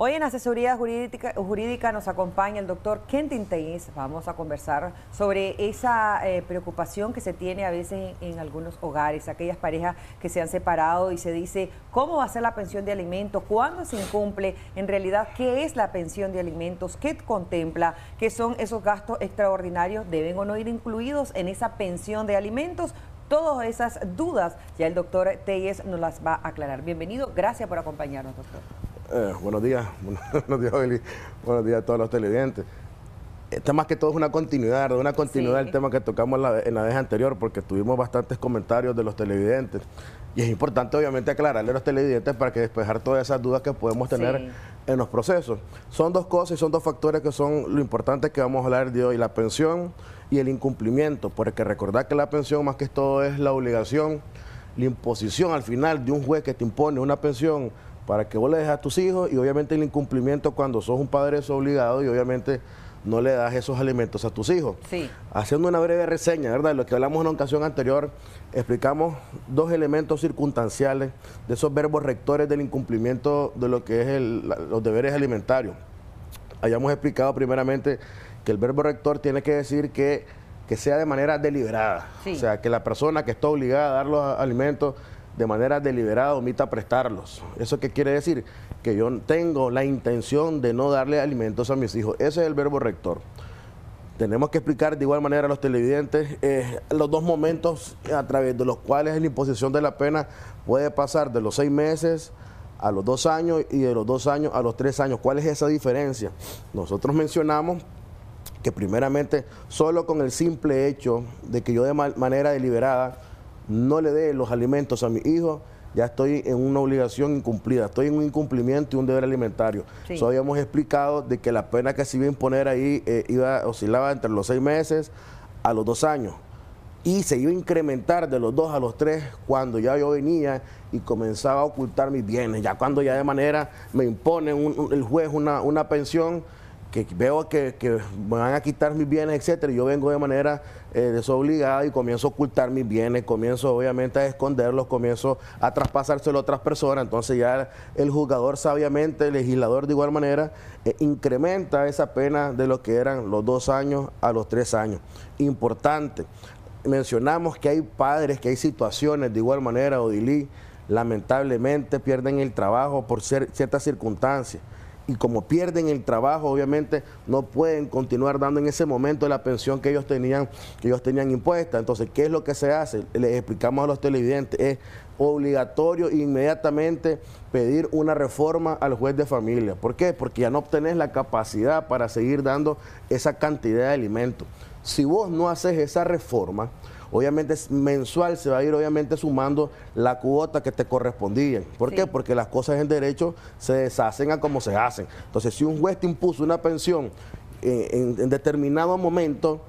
Hoy en Asesoría Jurídica, Jurídica nos acompaña el doctor Kentin Teis. Vamos a conversar sobre esa eh, preocupación que se tiene a veces en, algunos hogares, aquellas parejas que se han separado y se dice cómo va a ser la pensión de alimentos, cuándo se incumple, en realidad qué es la pensión de alimentos, qué contempla, qué son esos gastos extraordinarios, deben o no ir incluidos en esa pensión de alimentos. Todas esas dudas ya el doctor Teyes nos las va a aclarar. Bienvenido, gracias por acompañarnos, doctor. Eh, buenos días, buenos días, Buenos días a todos los televidentes. Esta más que todo es una continuidad, una continuidad del tema que tocamos en la vez anterior, porque tuvimos bastantes comentarios de los televidentes. Y es importante, obviamente, aclararle a los televidentes para que despejar todas esas dudas que podemos tener en los procesos. Son dos cosas y son dos factores que son lo importante que vamos a hablar de hoy: la pensión y el incumplimiento. Porque recordar que la pensión, más que todo, es la obligación, la imposición al final de un juez que te impone una pensión para que vos le dejes a tus hijos y obviamente el incumplimiento cuando sos un padre es obligado y obviamente no le das esos alimentos a tus hijos. Sí. Haciendo una breve reseña, ¿verdad? Lo que hablamos en la ocasión anterior, explicamos dos elementos circunstanciales de esos verbos rectores del incumplimiento de lo que es los deberes alimentarios. Hayamos explicado primeramente que el verbo rector tiene que decir que, que sea de manera deliberada. O sea, que la persona que está obligada a dar los alimentos de manera deliberada omita prestarlos. ¿Eso qué quiere decir? Que yo tengo la intención de no darle alimentos a mis hijos. Ese es el verbo rector. Tenemos que explicar de igual manera a los televidentes eh, los dos momentos a través de los cuales la imposición de la pena puede pasar de los seis meses a los dos años y de los dos años a los tres años. ¿Cuál es esa diferencia? Nosotros mencionamos que primeramente solo con el simple hecho de que yo de manera deliberada no le dé los alimentos a mi hijo, ya estoy en una obligación incumplida, estoy en un incumplimiento y un deber alimentario. Eso habíamos explicado de que la pena que se iba a imponer ahí eh, iba, oscilaba entre los seis meses a los dos años y se iba a incrementar de los dos a los tres cuando ya yo venía y comenzaba a ocultar mis bienes, ya cuando ya de manera me impone el juez una, una pensión que veo que, me van a quitar mis bienes, etcétera, yo vengo de manera eh, desobligada y comienzo a ocultar mis bienes, comienzo obviamente a esconderlos, comienzo a traspasárselo a otras personas, entonces ya el jugador sabiamente, el legislador de igual manera, eh, incrementa esa pena de lo que eran los dos años a los tres años. Importante, mencionamos que hay padres, que hay situaciones de igual manera, Odilí, lamentablemente pierden el trabajo por ciertas circunstancias y como pierden el trabajo, obviamente no pueden continuar dando en ese momento la pensión que ellos tenían, que ellos tenían impuesta. Entonces, ¿qué es lo que se hace? Les explicamos a los televidentes, es obligatorio inmediatamente pedir una reforma al juez de familia. ¿Por qué? Porque ya no obtenés la capacidad para seguir dando esa cantidad de alimentos. Si vos no haces esa reforma, obviamente mensual se va a ir obviamente sumando la cuota que te correspondía. ¿Por qué? Porque las cosas en derecho se deshacen a como se hacen. Entonces, si un juez te impuso una pensión en, determinado momento,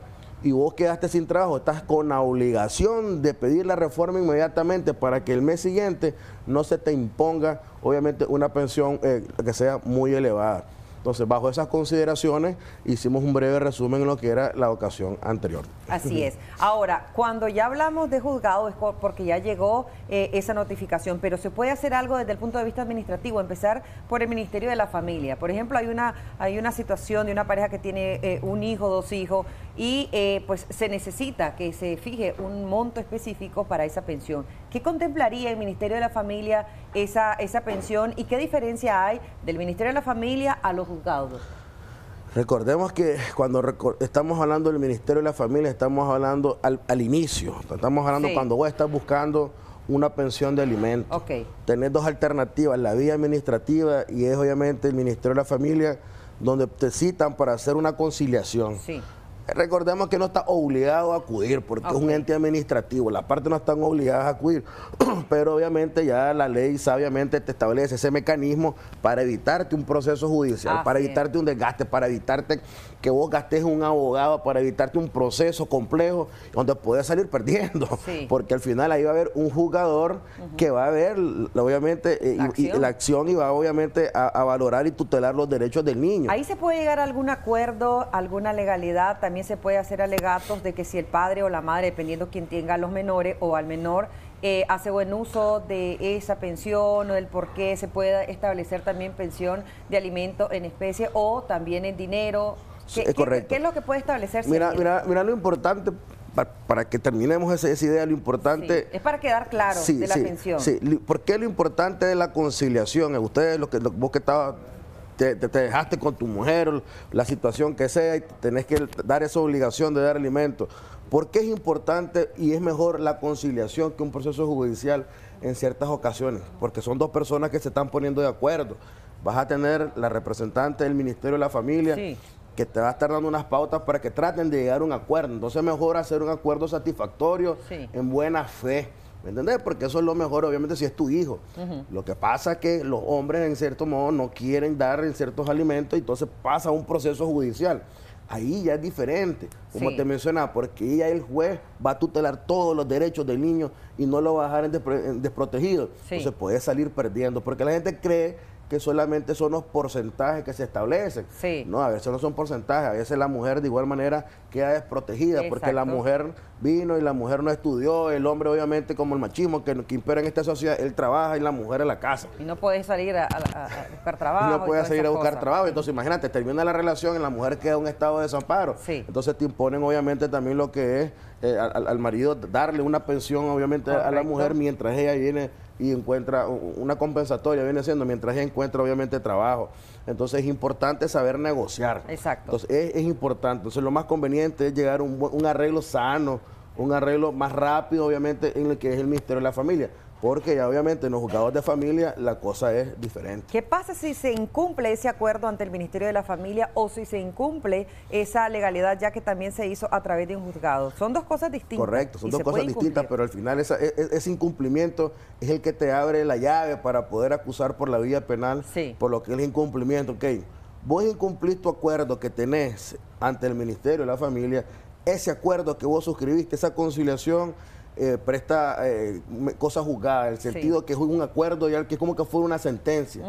y vos quedaste sin trabajo, estás con la obligación de pedir la reforma inmediatamente para que el mes siguiente no se te imponga, obviamente, una pensión eh, que sea muy elevada. Entonces, bajo esas consideraciones, hicimos un breve resumen de lo que era la ocasión anterior. Así es. Ahora, cuando ya hablamos de juzgado es porque ya llegó eh, esa notificación, pero se puede hacer algo desde el punto de vista administrativo, empezar por el Ministerio de la Familia. Por ejemplo, hay una, hay una situación de una pareja que tiene eh, un hijo, dos hijos, y eh, pues se necesita que se fije un monto específico para esa pensión. ¿Qué contemplaría el Ministerio de la Familia esa, esa pensión y qué diferencia hay del Ministerio de la Familia a los juzgados? Recordemos que cuando estamos hablando del Ministerio de la Familia, estamos hablando al, inicio, estamos hablando cuando vos estás buscando una pensión de alimentos. Okay. Tener dos alternativas, la vía administrativa y es obviamente el Ministerio de la Familia, donde te citan para hacer una conciliación. Sí. Recordemos que no está obligado a acudir porque es un ente administrativo, la parte no están obligadas a acudir, pero obviamente ya la ley sabiamente te establece ese mecanismo para evitarte un proceso judicial, para evitarte un desgaste, para evitarte que vos gastes un abogado para evitarte un proceso complejo donde puedes salir perdiendo. Porque al final ahí va a haber un jugador que va a ver, obviamente, eh, la, acción. Y, va obviamente a, valorar y tutelar los derechos del niño. Ahí se puede llegar a algún acuerdo, alguna legalidad, también se puede hacer alegatos de que si el padre o la madre, dependiendo quién tenga a los menores o al menor, eh, hace buen uso de esa pensión o del por qué se puede establecer también pensión de alimento en especie o también en dinero ¿Qué, es correcto. es lo que puede establecerse? Mira, mira, mira lo importante para, que terminemos esa, idea, lo importante... es para quedar claro de la sí, pensión. Sí, ¿por qué lo importante de la conciliación? Eh, ustedes, lo que, vos que estabas, te, dejaste con tu mujer, la situación que sea, y tenés que dar esa obligación de dar alimento. ¿Por qué es importante y es mejor la conciliación que un proceso judicial en ciertas ocasiones? Porque son dos personas que se están poniendo de acuerdo. Vas a tener la representante del Ministerio de la Familia que te va a estar dando unas pautas para que traten de llegar a un acuerdo. Entonces mejor hacer un acuerdo satisfactorio, en buena fe. ¿Me entendés? Porque eso es lo mejor, obviamente, si es tu hijo. Lo que pasa es que los hombres, en cierto modo, no quieren dar ciertos alimentos y entonces pasa un proceso judicial. Ahí ya es diferente, como te mencionaba, porque ya el juez va a tutelar todos los derechos del niño y no lo va a dejar desprotegido. Entonces puede salir perdiendo, porque la gente cree que solamente son los porcentajes que se establecen. No, a veces no son porcentajes, a veces la mujer de igual manera queda desprotegida porque la mujer vino y la mujer no estudió, el hombre obviamente como el machismo que, impera en esta sociedad, él trabaja y la mujer en la casa. Y no puede salir a, buscar trabajo. no puede salir a buscar trabajo, entonces imagínate, termina la relación y la mujer queda en un estado de desamparo. Entonces te imponen obviamente también lo que es eh, al, marido darle una pensión obviamente a la mujer mientras ella viene y encuentra una compensatoria, viene siendo, mientras ella encuentra obviamente trabajo. Entonces es importante saber negociar. Exacto. Entonces es, importante. Entonces lo más conveniente es llegar a un, un arreglo sano, un arreglo más rápido, obviamente, en el que es el Ministerio de la Familia porque obviamente en los juzgados de familia la cosa es diferente. ¿Qué pasa si se incumple ese acuerdo ante el Ministerio de la Familia o si se incumple esa legalidad ya que también se hizo a través de un juzgado? Son dos cosas distintas. Correcto, son dos cosas distintas, pero al final e, e, ese incumplimiento es el que te abre la llave para poder acusar por la vía penal por lo que es el incumplimiento. Ok, vos incumplís tu acuerdo que tenés ante el Ministerio de la Familia, ese acuerdo que vos suscribiste, esa conciliación eh, presta eh, cosa juzgada, en el sentido que es un acuerdo, ya que es como que fuera una sentencia.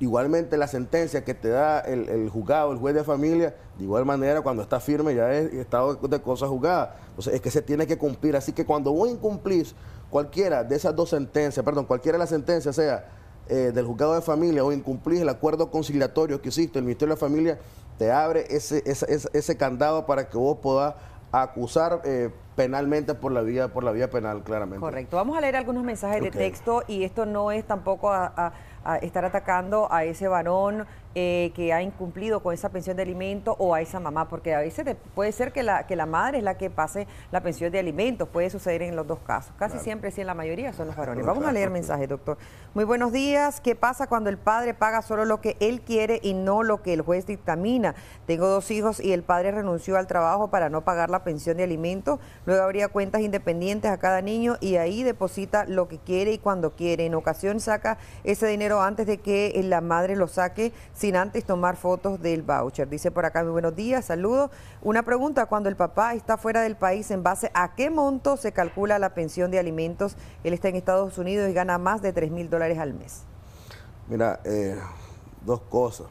Igualmente la sentencia que te da el, juzgado, el juez de familia, de igual manera cuando está firme ya es estado de cosa jugada Entonces es que se tiene que cumplir. Así que cuando vos incumplís cualquiera de esas dos sentencias, perdón, cualquiera de las sentencias sea eh, del juzgado de familia o incumplís el acuerdo conciliatorio que hiciste, el Ministerio de la Familia te abre ese, ese, candado para que vos puedas acusar eh, penalmente por la vía por la vía penal claramente. Correcto. Vamos a leer algunos mensajes de texto y esto no es tampoco a, a estar atacando a ese varón eh, que ha incumplido con esa pensión de alimento o a esa mamá, porque a veces puede ser que la, que la madre es la que pase la pensión de alimentos, puede suceder en los dos casos, casi siempre, sí, en la mayoría son los varones. Vamos a leer mensaje, doctor. Muy buenos días, ¿qué pasa cuando el padre paga solo lo que él quiere y no lo que el juez dictamina? Tengo dos hijos y el padre renunció al trabajo para no pagar la pensión de alimentos, luego habría cuentas independientes a cada niño y ahí deposita lo que quiere y cuando quiere. En ocasión saca ese dinero antes de que la madre lo saque sin antes tomar fotos del voucher. Dice por acá, muy buenos días, saludos. Una pregunta, cuando el papá está fuera del país, ¿en base a qué monto se calcula la pensión de alimentos? Él está en Estados Unidos y gana más de 3 mil dólares al mes. Mira, eh, dos cosas.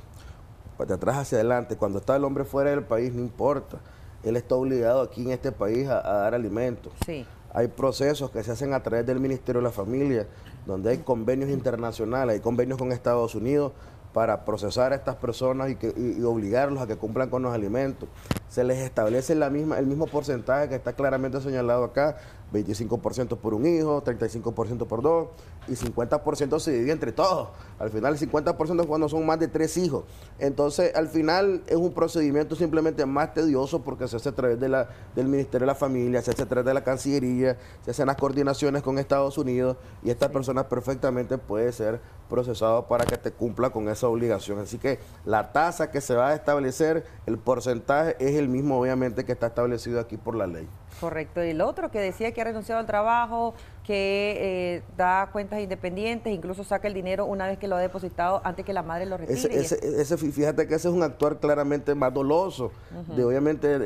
De atrás hacia adelante, cuando está el hombre fuera del país, no importa. Él está obligado aquí en este país a, a dar alimentos. Sí hay procesos que se hacen a través del Ministerio de la Familia, donde hay convenios internacionales, hay convenios con Estados Unidos, para procesar a estas personas y, que, obligarlos a que cumplan con los alimentos. Se les establece la misma, el mismo porcentaje que está claramente señalado acá, 25% por un hijo, 35% por dos, y 50% se divide entre todos. Al final el 50% es cuando son más de tres hijos. Entonces, al final es un procedimiento simplemente más tedioso porque se hace a través de la, del Ministerio de la Familia, se hace a través de la Cancillería, se hacen las coordinaciones con Estados Unidos y esta persona perfectamente puede ser procesado para que te cumpla con esa obligación. Así que la tasa que se va a establecer, el porcentaje es el mismo obviamente que está establecido aquí por la ley. Correcto. Y el otro que decía que ha renunciado al trabajo, que eh, da cuentas independientes, incluso saca el dinero una vez que lo ha depositado antes que la madre lo retire. Ese, fíjate que ese es un actuar claramente más doloso. de, obviamente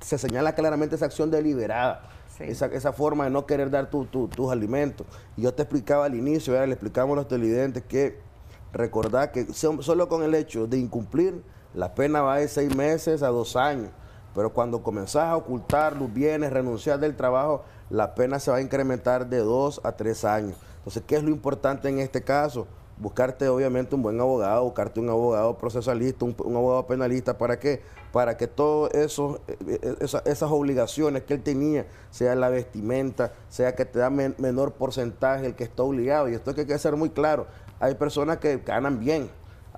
se señala claramente esa acción deliberada. Esa, forma de no querer dar tus alimentos. yo te explicaba al inicio, le explicamos a los televidentes que recordar que solo con el hecho de incumplir, la pena va de seis meses a dos años. Pero cuando comenzás a ocultar los bienes, renunciar del trabajo, la pena se va a incrementar de dos a tres años. Entonces, ¿qué es lo importante en este caso? Buscarte obviamente un buen abogado, buscarte un abogado procesalista, un, abogado penalista, ¿para qué? Para que todas esas, eh, eh, esas obligaciones que él tenía, sea la vestimenta, sea que te da menor porcentaje el que está obligado, y esto que hay que ser muy claro, hay personas que ganan bien,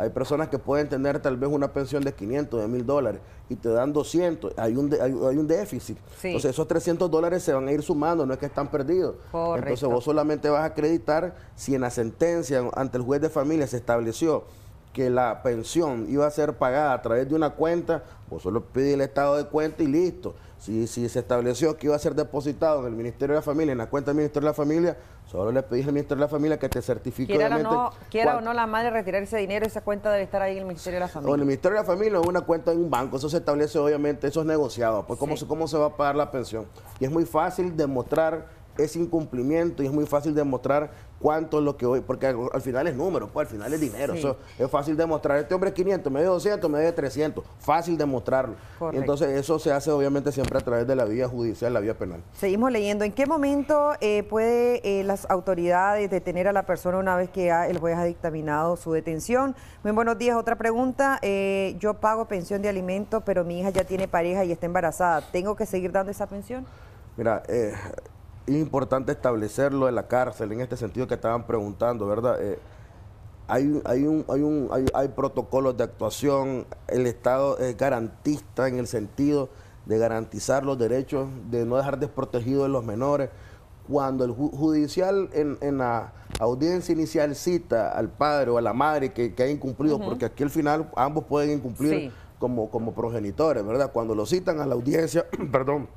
hay personas que pueden tener tal vez una pensión de 500, de 1000 dólares y te dan 200. Hay un, hay, un déficit. Entonces esos 300 dólares se van a ir sumando, no es que están perdidos. Entonces vos solamente vas a acreditar si en la sentencia ante el juez de familia se estableció que la pensión iba a ser pagada a través de una cuenta, vos solo pide el estado de cuenta y listo. Si, se estableció que iba a ser depositado en el Ministerio de la Familia, en la cuenta del Ministerio de la Familia, solo le pedís al Ministerio de la Familia que te certifique. Quiera, o no, quiera o no la madre retirar ese dinero, esa cuenta debe estar ahí en el Ministerio de la Familia. O en el Ministerio de la Familia o una cuenta en un banco, eso se establece obviamente, eso es negociado, pues cómo se va a pagar la pensión. Y es muy fácil demostrar es incumplimiento y es muy fácil demostrar cuánto es lo que hoy, porque al, final es número, pues al final es dinero. eso es fácil demostrar, este hombre es 500, me dio 200, me dio 300, fácil demostrarlo. Entonces eso se hace obviamente siempre a través de la vía judicial, la vía penal. Seguimos leyendo, ¿en qué momento eh, puede eh, las autoridades detener a la persona una vez que el juez ha dictaminado su detención? Muy buenos días, otra pregunta, eh, yo pago pensión de alimento, pero mi hija ya tiene pareja y está embarazada, ¿tengo que seguir dando esa pensión? Mira, eh, es importante establecerlo en la cárcel, en este sentido que estaban preguntando, ¿verdad? Eh, hay, hay, un, hay, un, hay, hay, protocolos de actuación, el Estado es garantista en el sentido de garantizar los derechos, de no dejar desprotegidos a los menores. Cuando el judicial en, la audiencia inicial cita al padre o a la madre que, ha incumplido, porque aquí al final ambos pueden incumplir como, como progenitores, ¿verdad? Cuando lo citan a la audiencia, perdón,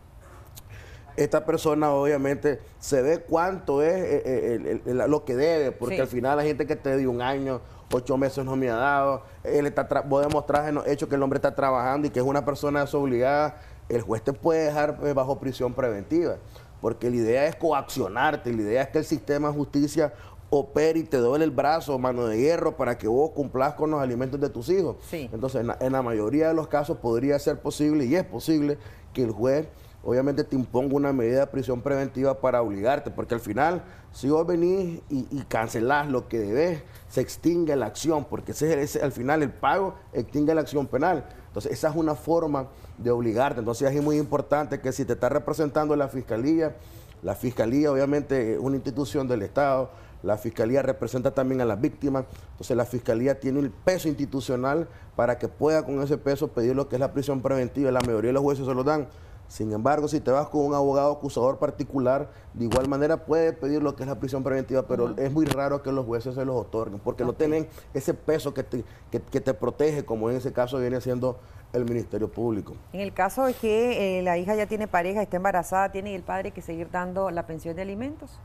esta persona obviamente se ve cuánto es eh, eh, lo que debe, porque al final la gente que te dio un año, ocho meses no me ha dado, él está vos demostrás en hecho que el hombre está trabajando y que es una persona desobligada, el juez te puede dejar eh, bajo prisión preventiva, porque la idea es coaccionarte, la idea es que el sistema de justicia opere y te duele el brazo, mano de hierro, para que vos cumplas con los alimentos de tus hijos. Entonces, en la mayoría de los casos podría ser posible y es posible que el juez obviamente te impongo una medida de prisión preventiva para obligarte, porque al final, si vos venís y, cancelás lo que debes, se extingue la acción, porque ese, al final el pago extingue la acción penal. Entonces, esa es una forma de obligarte. Entonces, es muy importante que si te está representando la Fiscalía, la Fiscalía obviamente es una institución del Estado, la Fiscalía representa también a las víctimas, entonces la Fiscalía tiene el peso institucional para que pueda con ese peso pedir lo que es la prisión preventiva, la mayoría de los jueces se lo dan. Sin embargo, si te vas con un abogado acusador particular, de igual manera puede pedir lo que es la prisión preventiva, pero es muy raro que los jueces se los otorguen, porque no tienen ese peso que te, protege, como en ese caso viene haciendo el Ministerio Público. En el caso de que eh, la hija ya tiene pareja, está embarazada, ¿tiene el padre que seguir dando la pensión de alimentos?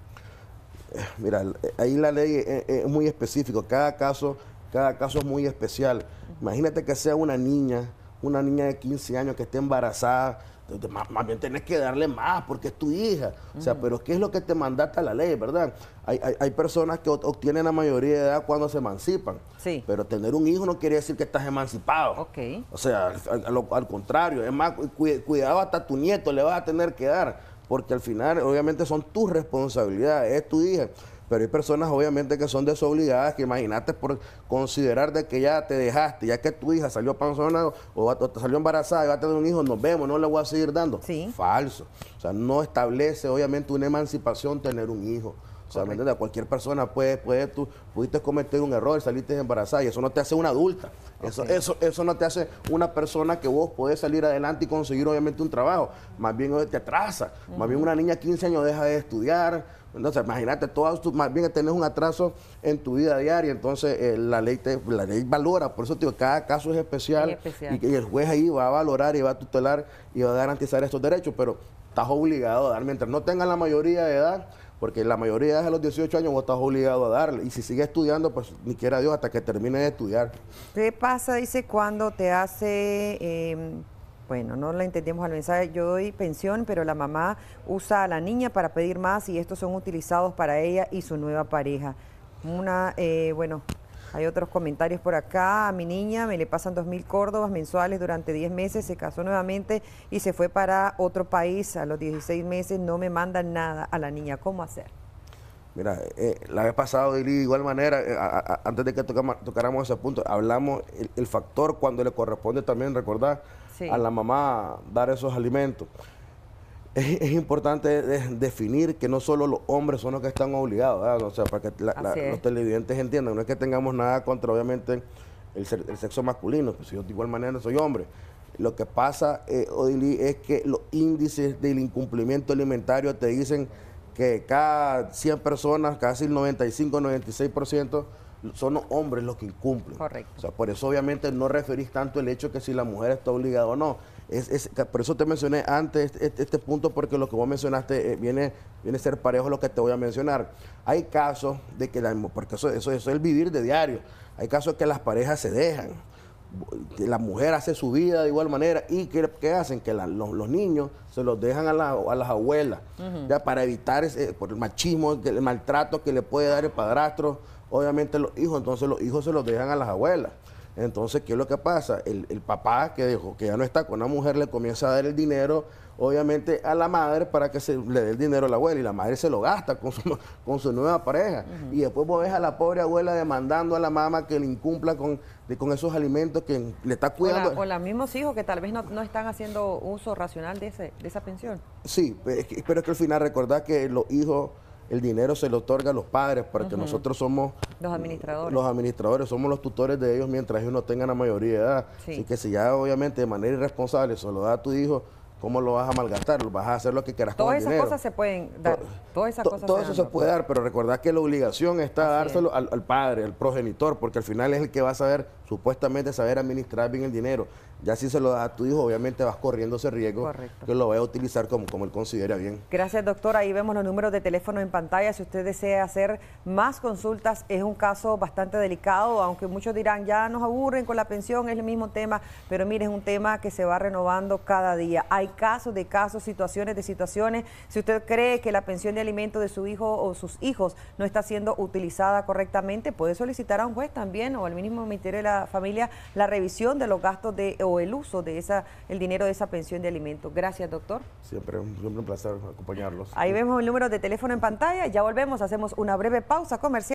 Eh, mira, eh, ahí la ley es, muy específica, cada caso, cada caso es muy especial. Imagínate que sea una niña, una niña de 15 años que esté embarazada, más, más, bien tenés que darle más porque es tu hija. O sea, mm. pero ¿qué es lo que te mandata la ley, verdad? Hay, personas que obtienen la mayoría de edad cuando se emancipan. Sí. Pero tener un hijo no quiere decir que estás emancipado. Ok. O sea, al, contrario, es más, cuidado hasta tu nieto le vas a tener que dar, porque al final obviamente son tus responsabilidades, es tu hija. Pero hay personas obviamente que son desobligadas, que imagínate por considerar de que ya te dejaste, ya que tu hija salió panzona o, o salió embarazada y va a tener un hijo, nos vemos, no le voy a seguir dando. Falso. O sea, no establece obviamente una emancipación tener un hijo. O sea, Cualquier persona puede, puede, tú pudiste cometer un error, saliste embarazada y eso no te hace una adulta. Eso, eso, eso no te hace una persona que vos podés salir adelante y conseguir obviamente un trabajo. Más bien eh, te atrasa. Más bien una niña de 15 años deja de estudiar. Entonces, imagínate, más bien tenés un atraso en tu vida diaria. Entonces, eh, la, ley te, la ley valora. Por eso, digo, cada caso es especial, Y, y el juez ahí va a valorar y va a tutelar y va a garantizar estos derechos. Pero estás obligado a dar. Mientras no tengas la mayoría de edad, porque la mayoría de los 18 años vos estás obligado a darle. Y si sigues estudiando, pues ni quiera Dios hasta que termine de estudiar. ¿Qué pasa, dice, cuando te hace... Em, bueno, no la entendemos al mensaje. Yo doy pensión, pero la mamá usa a la niña para pedir más y estos son utilizados para ella y su nueva pareja. Una, eh, bueno, hay otros comentarios por acá. A mi niña me le pasan 2.000 córdobas mensuales durante 10 meses, se casó nuevamente y se fue para otro país. A los 16 meses no me mandan nada a la niña. ¿Cómo hacer? Mira, eh, la vez pasado de igual manera, eh, antes de que tocáramos ese punto, hablamos el, factor cuando le corresponde también recordar a la mamá dar esos alimentos es, importante definir que no solo los hombres son los que están obligados, o sea, para que los televidentes entiendan, no es que tengamos nada contra, obviamente, el, sexo masculino, pues yo de igual manera soy hombre. Lo que pasa, eh, Odili, es que los índices del incumplimiento alimentario te dicen que cada 100 personas, casi el 95, 96%, son los hombres los que incumplen. Correcto. O sea, por eso obviamente no referís tanto el hecho que si la mujer está obligada o no por eso te mencioné antes este, este, este, punto, porque lo que vos mencionaste eh, viene, viene a ser parejo lo que te voy a mencionar. Hay casos de que, la, porque eso, eso, es el vivir de diario, hay casos que las parejas se dejan, la mujer hace su vida de igual manera y que, hacen que los, niños se los dejan a, a las abuelas, ya para evitar eh, por el machismo, el maltrato que le puede dar el padrastro, obviamente los hijos, entonces los hijos se los dejan a las abuelas. Entonces, ¿qué es lo que pasa? El, papá que dejó, que ya no está con una mujer, le comienza a dar el dinero, obviamente, a la madre para que se le dé el dinero a la abuela. Y la madre se lo gasta con su, con su nueva pareja. Y después vos ves a la pobre abuela demandando a la mamá que le incumpla con, con esos alimentos que le está cuidando. O, los mismos hijos que tal vez no, están haciendo uso racional de, ese, de esa pensión. Sí, pero es que al final recordad que los hijos el dinero se le otorga a los padres porque que nosotros somos los administradores. Los administradores, somos los tutores de ellos mientras ellos no tengan la mayoría de edad. Así que si ya obviamente de manera irresponsable se lo da a tu hijo, ¿cómo lo vas a malgastar? ¿Vas a hacer lo que quieras con el dinero? Todas esas cosas se pueden dar. todo se eso se puede dar, pero recordad que la obligación está a dárselo al, padre, al progenitor, porque al final es el que va a saber, supuestamente saber administrar bien el dinero. Ya si se lo da a tu hijo, obviamente vas corriendo ese riesgo que lo vaya a utilizar como, como él considera bien. Gracias, doctor. Ahí vemos los números de teléfono en pantalla. Si usted desea hacer más consultas, es un caso bastante delicado, aunque muchos dirán, ya nos aburren con la pensión, es el mismo tema, pero mire, es un tema que se va renovando cada día. Hay casos de casos, situaciones de situaciones. Si usted cree que la pensión de alimento de su hijo o sus hijos no está siendo utilizada correctamente, puede solicitar a un juez también o al mismo Ministerio de la Familia la revisión de los gastos de el uso de esa, el dinero de esa pensión de alimentos. Gracias, doctor. Siempre, siempre un placer acompañarlos. Ahí vemos el número de teléfono en pantalla. Ya volvemos, hacemos una breve pausa comercial.